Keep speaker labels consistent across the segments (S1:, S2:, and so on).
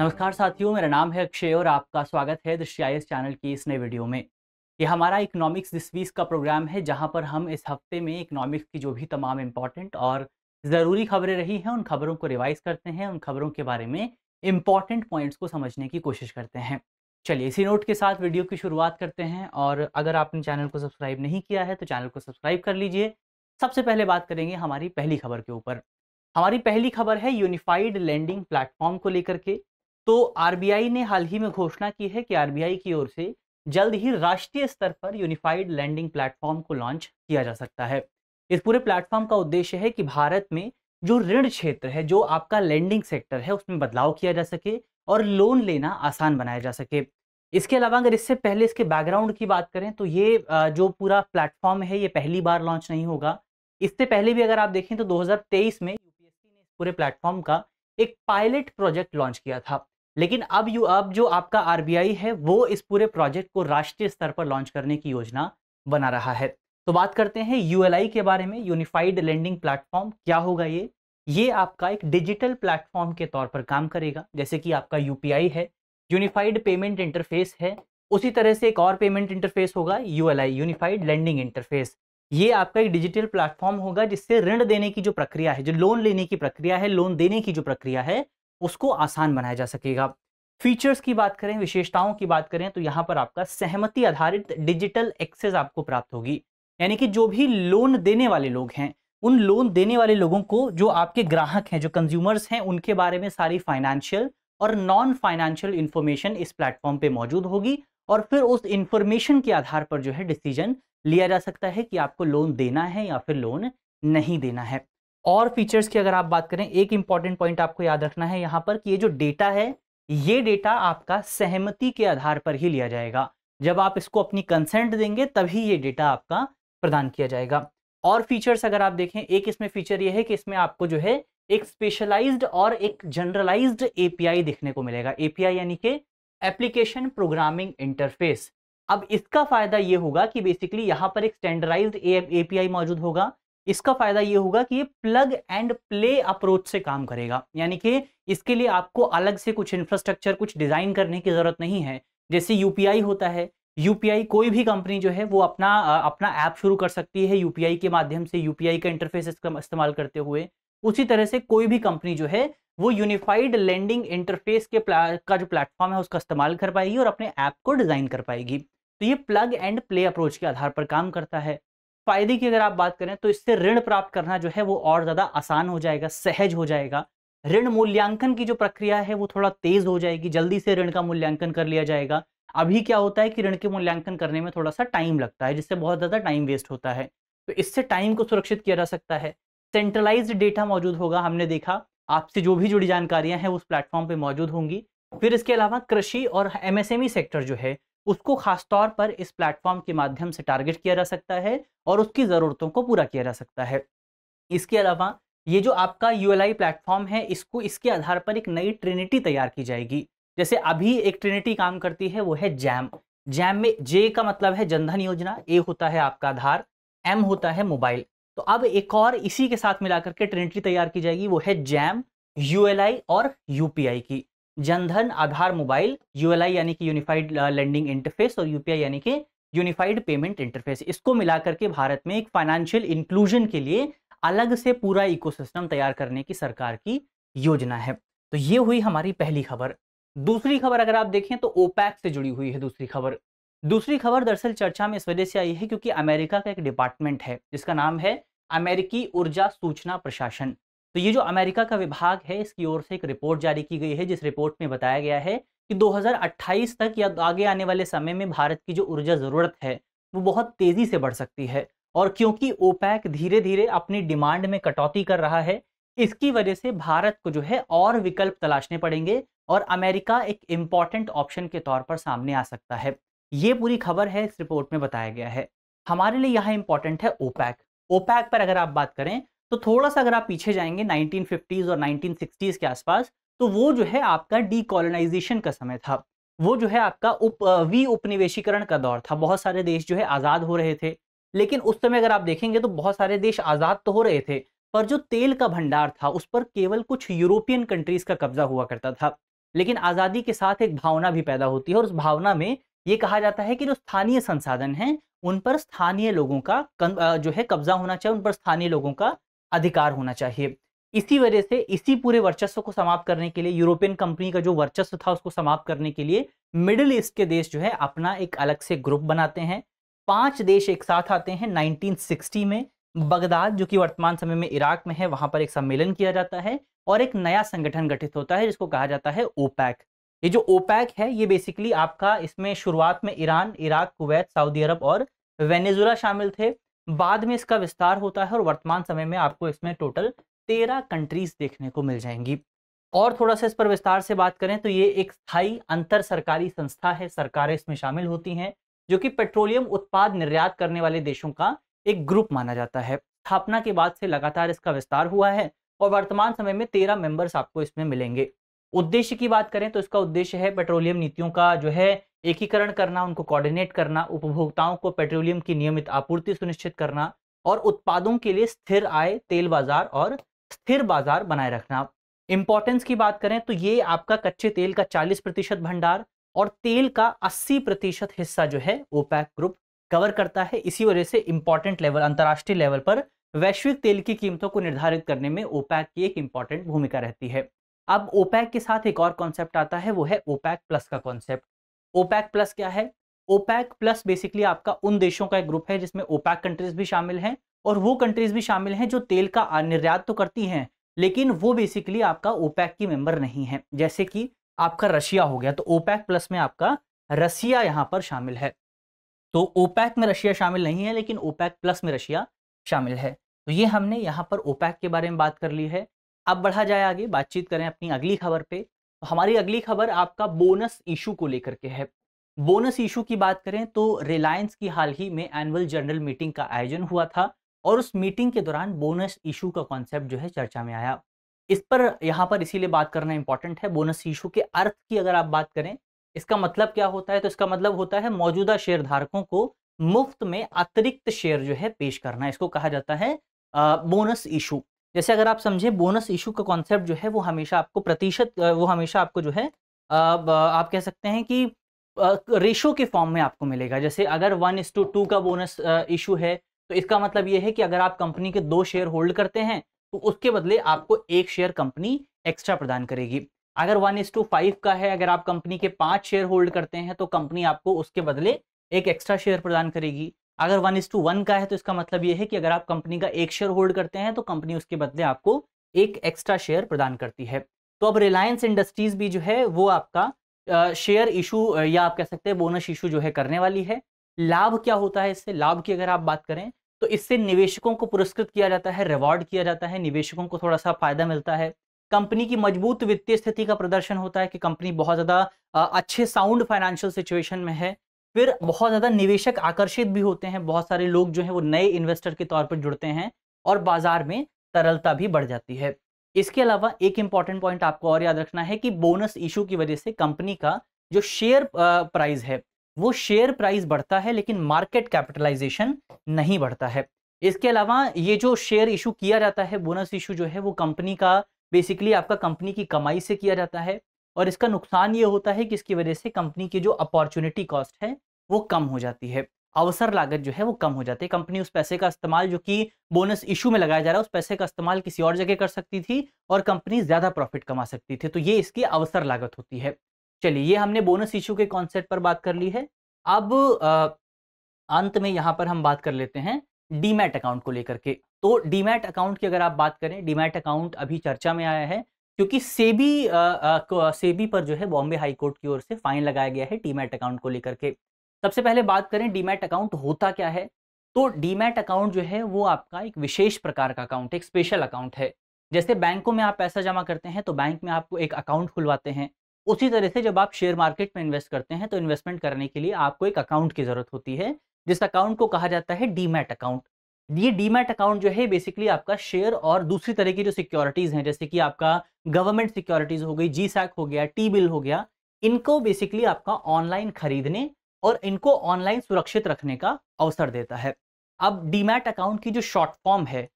S1: नमस्कार साथियों मेरा नाम है अक्षय और आपका स्वागत है आई चैनल की इस नए वीडियो में ये हमारा इकोनॉमिक्स दिस वीक का प्रोग्राम है जहां पर हम इस हफ्ते में इकोनॉमिक्स की जो भी तमाम इम्पॉर्टेंट और ज़रूरी खबरें रही हैं उन खबरों को रिवाइज करते हैं उन खबरों के बारे में इम्पॉर्टेंट पॉइंट्स को समझने की कोशिश करते हैं चलिए इसी नोट के साथ वीडियो की शुरुआत करते हैं और अगर आपने चैनल को सब्सक्राइब नहीं किया है तो चैनल को सब्सक्राइब कर लीजिए सबसे पहले बात करेंगे हमारी पहली खबर के ऊपर हमारी पहली खबर है यूनिफाइड लैंडिंग प्लेटफॉर्म को लेकर के तो आरबीआई ने हाल ही में घोषणा की है कि आरबीआई की ओर से जल्द ही राष्ट्रीय स्तर पर यूनिफाइड लैंडिंग प्लेटफॉर्म को लॉन्च किया जा सकता है इस पूरे प्लेटफॉर्म का उद्देश्य है कि भारत में जो ऋण क्षेत्र है जो आपका लैंडिंग सेक्टर है उसमें बदलाव किया जा सके और लोन लेना आसान बनाया जा सके इसके अलावा अगर इससे पहले इसके बैकग्राउंड की बात करें तो ये जो पूरा प्लेटफॉर्म है ये पहली बार लॉन्च नहीं होगा इससे पहले भी अगर आप देखें तो 2023 में यूपीएससी ने इस पूरे प्लेटफॉर्म का एक पायलट प्रोजेक्ट लॉन्च किया था लेकिन अब यू अब जो आपका आरबीआई है वो इस पूरे प्रोजेक्ट को राष्ट्रीय स्तर पर लॉन्च करने की योजना बना रहा है तो बात करते हैं यूएलआई के बारे में यूनिफाइड लैंडिंग प्लेटफॉर्म क्या होगा ये ये आपका एक डिजिटल प्लेटफॉर्म के तौर पर काम करेगा जैसे कि आपका यूपीआई है यूनिफाइड पेमेंट इंटरफेस है उसी तरह से एक और पेमेंट इंटरफेस होगा यूएलआई यूनिफाइड लैंडिंग इंटरफेस ये आपका एक डिजिटल प्लेटफॉर्म होगा जिससे ऋण देने की जो प्रक्रिया है जो लोन लेने की प्रक्रिया है लोन देने की जो प्रक्रिया है उसको आसान बनाया जा सकेगा फीचर्स की बात करें विशेषताओं की बात करें तो यहाँ पर आपका सहमति आधारित डिजिटल एक्सेस आपको प्राप्त होगी यानी कि जो भी लोन देने वाले लोग हैं उन लोन देने वाले लोगों को जो आपके ग्राहक हैं जो कंज्यूमर्स हैं उनके बारे में सारी फाइनेंशियल और नॉन फाइनेंशियल इन्फॉर्मेशन इस प्लेटफॉर्म पे मौजूद होगी और फिर उस इन्फॉर्मेशन के आधार पर जो है डिसीजन लिया जा सकता है कि आपको लोन देना है या फिर लोन नहीं देना है और फीचर्स की अगर आप बात करें एक इंपॉर्टेंट पॉइंट आपको याद रखना है यहाँ पर कि ये जो डेटा है ये डेटा आपका सहमति के आधार पर ही लिया जाएगा जब आप इसको अपनी कंसेंट देंगे तभी ये डेटा आपका प्रदान किया जाएगा और फीचर्स अगर आप देखें एक इसमें फीचर ये है कि इसमें आपको जो है एक स्पेशलाइज्ड और एक जनरलाइज्ड एपीआई देखने को मिलेगा एपीआई यानी कि एप्लीकेशन प्रोग्रामिंग इंटरफेस अब इसका फायदा ये होगा कि बेसिकली यहाँ पर एक स्टैंडर्डाइज्ड एपीआई मौजूद होगा इसका फायदा ये होगा कि ये प्लग एंड प्ले अप्रोच से काम करेगा यानी कि इसके लिए आपको अलग से कुछ इंफ्रास्ट्रक्चर कुछ डिजाइन करने की जरूरत नहीं है जैसे यूपीआई होता है यूपीआई कोई भी कंपनी जो है वो अपना अपना ऐप शुरू कर सकती है यूपीआई के माध्यम से यूपीआई का इंटरफेस इस्तेमाल करते हुए उसी तरह से कोई भी कंपनी जो है वो यूनिफाइड लैंडिंग इंटरफेस के का जो प्लेटफॉर्म है उसका इस्तेमाल कर पाएगी और अपने ऐप को डिजाइन कर पाएगी तो ये प्लग एंड प्ले अप्रोच के आधार पर काम करता है फायदे की अगर आप बात करें तो इससे ऋण प्राप्त करना जो है वो और ज्यादा आसान हो जाएगा सहज हो जाएगा ऋण मूल्यांकन की जो प्रक्रिया है वो थोड़ा तेज हो जाएगी जल्दी से ऋण का मूल्यांकन कर लिया जाएगा अभी क्या होता है कि ऋण के मूल्यांकन करने में थोड़ा सा टाइम लगता है जिससे बहुत ज्यादा टाइम वेस्ट होता है तो इससे टाइम को सुरक्षित किया जा सकता है सेंट्रलाइज्ड डेटा मौजूद होगा हमने देखा आपसे जो भी जुड़ी जानकारियां हैं उस प्लेटफॉर्म पे मौजूद होंगी फिर इसके अलावा कृषि और एमएसएमई सेक्टर जो है उसको खासतौर पर इस प्लेटफॉर्म के माध्यम से टारगेट किया जा सकता है और उसकी ज़रूरतों को पूरा किया जा सकता है इसके अलावा ये जो आपका यू प्लेटफॉर्म है इसको इसके आधार पर एक नई ट्रिनिटी तैयार की जाएगी जैसे अभी एक ट्रिनिटी काम करती है वो है जैम जैम में जे का मतलब है जनधन योजना ए होता है आपका आधार एम होता है मोबाइल तो अब एक और इसी के साथ मिलाकर के ट्रिनिटी तैयार की जाएगी वो है जैम यू और यूपीआई की जनधन आधार मोबाइल यूएलआई यानी कि यूनिफाइड लैंडिंग इंटरफेस और यूपीआई यानी कि यूनिफाइड पेमेंट इंटरफेस इसको मिलाकर के भारत में एक फाइनेंशियल इंक्लूजन के लिए अलग से पूरा इकोसिस्टम तैयार करने की सरकार की योजना है तो ये हुई हमारी पहली खबर दूसरी खबर अगर आप देखें तो ओपैक से जुड़ी हुई है दूसरी खबर दूसरी खबर दरअसल चर्चा में इस वजह से आई है क्योंकि अमेरिका का एक डिपार्टमेंट है जिसका नाम है अमेरिकी ऊर्जा सूचना प्रशासन तो ये जो अमेरिका का विभाग है इसकी ओर से एक रिपोर्ट जारी की गई है जिस रिपोर्ट में बताया गया है कि 2028 तक या आगे आने वाले समय में भारत की जो ऊर्जा ज़रूरत है वो बहुत तेज़ी से बढ़ सकती है और क्योंकि ओपैक धीरे धीरे अपनी डिमांड में कटौती कर रहा है इसकी वजह से भारत को जो है और विकल्प तलाशने पड़ेंगे और अमेरिका एक इम्पॉर्टेंट ऑप्शन के तौर पर सामने आ सकता है ये पूरी खबर है इस रिपोर्ट में बताया गया है हमारे लिए यहाँ इम्पॉर्टेंट है ओपैक ओपैक पर अगर आप बात करें तो थोड़ा सा अगर आप पीछे जाएंगे 1950s और 1960s के आसपास तो वो जो है आपका डीकोलोनाइजेशन का समय था वो जो है आपका उप वी उपनिवेशीकरण का दौर था बहुत सारे देश जो है आज़ाद हो रहे थे लेकिन उस समय अगर आप देखेंगे तो बहुत सारे देश आज़ाद तो हो रहे थे पर जो तेल का भंडार था उस पर केवल कुछ यूरोपियन कंट्रीज का कब्जा हुआ करता था लेकिन आज़ादी के साथ एक भावना भी पैदा होती है और उस भावना में ये कहा जाता है कि जो स्थानीय संसाधन हैं उन पर स्थानीय लोगों का जो है कब्जा होना चाहिए उन पर स्थानीय लोगों का अधिकार होना चाहिए इसी वजह से इसी पूरे वर्चस्व को समाप्त करने के लिए यूरोपियन कंपनी का जो वर्चस्व था उसको समाप्त करने के लिए मिडिल ईस्ट के देश जो है अपना एक अलग से ग्रुप बनाते हैं पांच देश एक साथ आते हैं 1960 में बगदाद जो कि वर्तमान समय में इराक में है वहां पर एक सम्मेलन किया जाता है और एक नया संगठन गठित होता है जिसको कहा जाता है ओपैक ये जो ओपैक है ये बेसिकली आपका इसमें शुरुआत में Iran Iraq Kuwait Saudi Arabia और वेनेजुला शामिल थे बाद में इसका विस्तार होता है और वर्तमान समय में आपको इसमें टोटल तेरह कंट्रीज देखने को मिल जाएंगी और थोड़ा सा इस पर विस्तार से बात करें तो ये एक स्थायी अंतर सरकारी संस्था है सरकारें इसमें शामिल होती हैं जो कि पेट्रोलियम उत्पाद निर्यात करने वाले देशों का एक ग्रुप माना जाता है स्थापना के बाद से लगातार इसका विस्तार हुआ है और वर्तमान समय में तेरह मेंबर्स आपको इसमें मिलेंगे उद्देश्य की बात करें तो इसका उद्देश्य है पेट्रोलियम नीतियों का जो है एकीकरण करना उनको कोऑर्डिनेट करना उपभोक्ताओं को पेट्रोलियम की नियमित आपूर्ति सुनिश्चित करना और उत्पादों के लिए स्थिर आय तेल बाजार और स्थिर बाजार बनाए रखना इंपॉर्टेंस की बात करें तो ये आपका कच्चे तेल का 40 प्रतिशत भंडार और तेल का 80 प्रतिशत हिस्सा जो है ओपैक ग्रुप कवर करता है इसी वजह से इंपॉर्टेंट लेवल अंतर्राष्ट्रीय लेवल पर वैश्विक तेल की कीमतों को निर्धारित करने में ओपैक की एक इंपॉर्टेंट भूमिका रहती है अब ओपैक के साथ एक और कॉन्सेप्ट आता है वो है ओपैक प्लस का कॉन्सेप्ट ओपैक प्लस क्या है ओपैक प्लस बेसिकली आपका उन देशों का एक ग्रुप है जिसमें ओपैक कंट्रीज भी शामिल हैं और वो कंट्रीज भी शामिल हैं जो तेल का निर्यात तो करती हैं लेकिन वो बेसिकली आपका ओपैक की मेंबर नहीं है जैसे कि आपका रशिया हो गया तो ओपैक प्लस में आपका रशिया यहाँ पर शामिल है तो ओपैक में रशिया शामिल नहीं है लेकिन ओपैक प्लस में रशिया शामिल है तो ये हमने यहाँ पर ओपैक के बारे में बात कर ली है अब बढ़ा जाए आगे बातचीत करें अपनी अगली खबर पे तो हमारी अगली खबर आपका बोनस इशू को लेकर के है बोनस इशू की बात करें तो रिलायंस की हाल ही में एनुअल जनरल मीटिंग का आयोजन हुआ था और उस मीटिंग के दौरान बोनस इशू का कॉन्सेप्ट जो है चर्चा में आया इस पर यहाँ पर इसीलिए बात करना इंपॉर्टेंट है बोनस इशू के अर्थ की अगर आप बात करें इसका मतलब क्या होता है तो इसका मतलब होता है मौजूदा शेयर धारकों को मुफ्त में अतिरिक्त शेयर जो है पेश करना इसको कहा जाता है बोनस इशू जैसे अगर आप समझें बोनस इशू का कॉन्सेप्ट जो है वो हमेशा आपको प्रतिशत वो हमेशा आपको जो है आप कह सकते हैं कि रेशो के फॉर्म में आपको मिलेगा जैसे अगर वन इस टू टू का बोनस इशू है तो इसका मतलब ये है कि अगर आप कंपनी के दो शेयर होल्ड करते हैं तो उसके बदले आपको एक शेयर कंपनी एक्स्ट्रा प्रदान करेगी अगर वन इस टू फाइव का है अगर आप कंपनी के पाँच शेयर होल्ड करते हैं तो कंपनी आपको उसके बदले एक एक्स्ट्रा शेयर प्रदान करेगी अगर वन इज टू वन का है तो इसका मतलब यह है कि अगर आप कंपनी का एक शेयर होल्ड करते हैं तो कंपनी उसके बदले आपको एक एक्स्ट्रा शेयर प्रदान करती है तो अब रिलायंस इंडस्ट्रीज भी जो है वो आपका शेयर इशू या आप कह सकते हैं बोनस इशू जो है करने वाली है लाभ क्या होता है इससे लाभ की अगर आप बात करें तो इससे निवेशकों को पुरस्कृत किया जाता है रिवॉर्ड किया जाता है निवेशकों को थोड़ा सा फायदा मिलता है कंपनी की मजबूत वित्तीय स्थिति का प्रदर्शन होता है कि कंपनी बहुत ज़्यादा अच्छे साउंड फाइनेंशियल सिचुएशन में है फिर बहुत ज़्यादा निवेशक आकर्षित भी होते हैं बहुत सारे लोग जो हैं वो नए इन्वेस्टर के तौर पर जुड़ते हैं और बाजार में तरलता भी बढ़ जाती है इसके अलावा एक इंपॉर्टेंट पॉइंट आपको और याद रखना है कि बोनस इशू की वजह से कंपनी का जो शेयर प्राइस है वो शेयर प्राइस बढ़ता है लेकिन मार्केट कैपिटलाइजेशन नहीं बढ़ता है इसके अलावा ये जो शेयर इशू किया जाता है बोनस इशू जो है वो कंपनी का बेसिकली आपका कंपनी की कमाई से किया जाता है और इसका नुकसान ये होता है कि इसकी वजह से कंपनी की जो अपॉर्चुनिटी कॉस्ट है वो कम हो जाती है अवसर लागत जो है वो कम हो जाती है कंपनी उस पैसे का इस्तेमाल जो कि बोनस इशू में लगाया जा रहा है उस पैसे का इस्तेमाल किसी और जगह कर सकती थी और कंपनी ज़्यादा प्रॉफिट कमा सकती थी तो ये इसकी अवसर लागत होती है चलिए ये हमने बोनस इशू के कॉन्सेप्ट पर बात कर ली है अब अंत में यहाँ पर हम बात कर लेते हैं डीमैट अकाउंट को लेकर के तो डीमैट अकाउंट की अगर आप बात करें डीमैट अकाउंट अभी चर्चा में आया है क्योंकि सेबी सेबी पर जो है बॉम्बे हाईकोर्ट की ओर से फाइन लगाया गया है डीमैट अकाउंट को लेकर के सबसे पहले बात करें डीमैट अकाउंट होता क्या है तो डीमैट अकाउंट जो है वो आपका एक विशेष प्रकार का अकाउंट एक स्पेशल अकाउंट है जैसे बैंकों में आप पैसा जमा करते हैं तो बैंक में आपको एक अकाउंट खुलवाते हैं उसी तरह से जब आप शेयर मार्केट में इन्वेस्ट करते हैं तो इन्वेस्टमेंट करने के लिए आपको एक अकाउंट की जरूरत होती है जिस अकाउंट को कहा जाता है डीमैट अकाउंट ये डीमैट अकाउंट जो है बेसिकली आपका शेयर और दूसरी तरह की जो सिक्योरिटीज हैं जैसे कि आपका गवर्नमेंट सिक्योरिटीज हो गई जी हो गया टी बिल हो गया इनको बेसिकली आपका ऑनलाइन खरीदने और इनको ऑनलाइन सुरक्षित रखने का अवसर देता है अब डीमैट अकाउंट की जो शॉर्ट फॉर्म है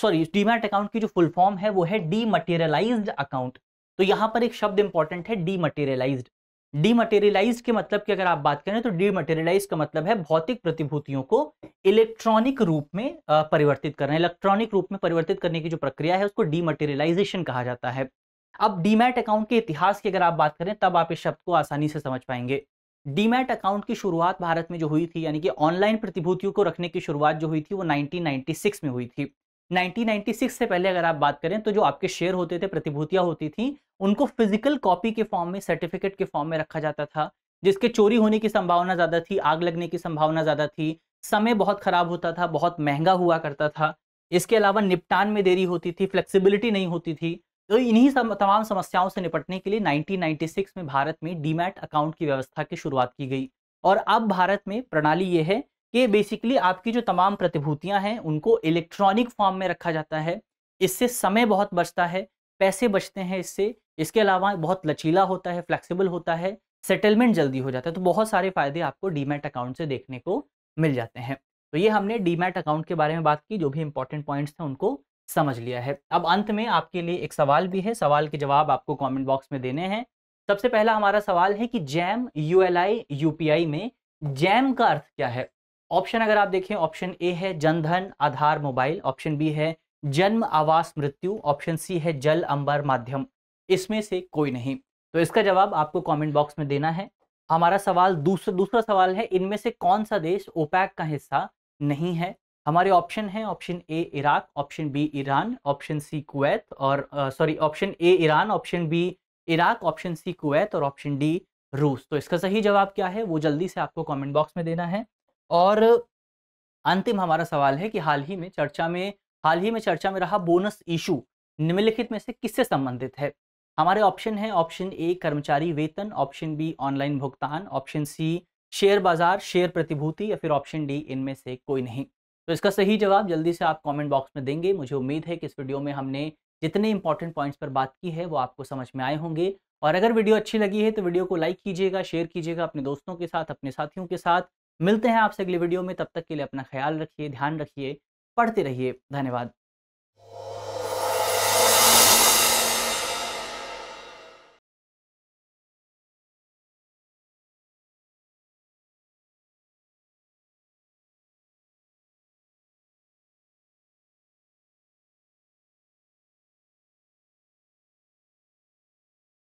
S1: सॉरी डीमैट अकाउंट की जो फुल फॉर्म है वो है डी अकाउंट तो यहाँ पर एक शब्द इंपॉर्टेंट है मटेरियलाइज्ड डीमटेरियलाइज के मतलब की अगर आप बात करें तो डीमटेरियलाइज का मतलब है भौतिक प्रतिभूतियों को इलेक्ट्रॉनिक रूप में परिवर्तित करना इलेक्ट्रॉनिक रूप में परिवर्तित करने की जो प्रक्रिया है उसको डीमटेरियलाइजेशन कहा जाता है अब डीमैट अकाउंट के इतिहास की अगर आप बात करें तब आप इस शब्द को आसानी से समझ पाएंगे डीमैट अकाउंट की शुरुआत भारत में जो हुई थी यानी कि ऑनलाइन प्रतिभूतियों को रखने की शुरुआत जो हुई थी वो 1996 में हुई थी 1996 से पहले अगर आप बात करें तो जो आपके शेयर होते थे प्रतिभूतियां होती थी उनको फिजिकल कॉपी के फॉर्म में सर्टिफिकेट के फॉर्म में रखा जाता था जिसके चोरी होने की संभावना ज़्यादा थी आग लगने की संभावना ज़्यादा थी समय बहुत ख़राब होता था बहुत महंगा हुआ करता था इसके अलावा निपटान में देरी होती थी फ्लेक्सिबिलिटी नहीं होती थी तो इन्हीं सम, तमाम समस्याओं से निपटने के लिए 1996 में भारत में डीमैट अकाउंट की व्यवस्था की शुरुआत की गई और अब भारत में प्रणाली ये है कि बेसिकली आपकी जो तमाम प्रतिभूतियां हैं उनको इलेक्ट्रॉनिक फॉर्म में रखा जाता है इससे समय बहुत बचता है पैसे बचते हैं इससे इसके अलावा बहुत लचीला होता है फ्लेक्सिबल होता है सेटलमेंट जल्दी हो जाता है तो बहुत सारे फायदे आपको डीमेट अकाउंट से देखने को मिल जाते हैं तो ये हमने डीमेट अकाउंट के बारे में बात की जो भी इंपॉर्टेंट पॉइंट्स थे उनको समझ लिया है अब अंत में आपके लिए एक सवाल भी है सवाल के जवाब आपको कमेंट बॉक्स में देने हैं सबसे पहला हमारा सवाल है कि जैम यू एल में जैम का अर्थ क्या है ऑप्शन अगर आप देखें ऑप्शन ए है Jan Dhan Aadhaar mobile option B है जन्म आवास मृत्यु ऑप्शन सी है जल अंबर माध्यम इसमें से कोई नहीं तो इसका जवाब आपको कमेंट बॉक्स में देना है हमारा सवाल दूसरा दूसरा सवाल है इनमें से कौन सा देश ओपैक का हिस्सा नहीं है हमारे ऑप्शन है option A Iraq option B Iran option C Kuwait और sorry option A Iran option B Iraq option C Kuwait और ऑप्शन डी रूस तो इसका सही जवाब क्या है वो जल्दी से आपको कमेंट बॉक्स में देना है और अंतिम हमारा सवाल है कि हाल ही में चर्चा में हाल ही में चर्चा में रहा बोनस इशू निम्नलिखित में से किससे संबंधित है हमारे ऑप्शन है ऑप्शन ए कर्मचारी वेतन ऑप्शन बी ऑनलाइन भुगतान ऑप्शन सी शेयर बाजार शेयर प्रतिभूति या फिर ऑप्शन डी इनमें से कोई नहीं तो इसका सही जवाब जल्दी से आप कमेंट बॉक्स में देंगे मुझे उम्मीद है कि इस वीडियो में हमने जितने इंपॉर्टेंट पॉइंट्स पर बात की है वो आपको समझ में आए होंगे और अगर वीडियो अच्छी लगी है तो वीडियो को लाइक कीजिएगा शेयर कीजिएगा अपने दोस्तों के साथ अपने साथियों के साथ मिलते हैं आपसे अगली वीडियो में तब तक के लिए अपना ख्याल रखिए ध्यान रखिए पढ़ते रहिए धन्यवाद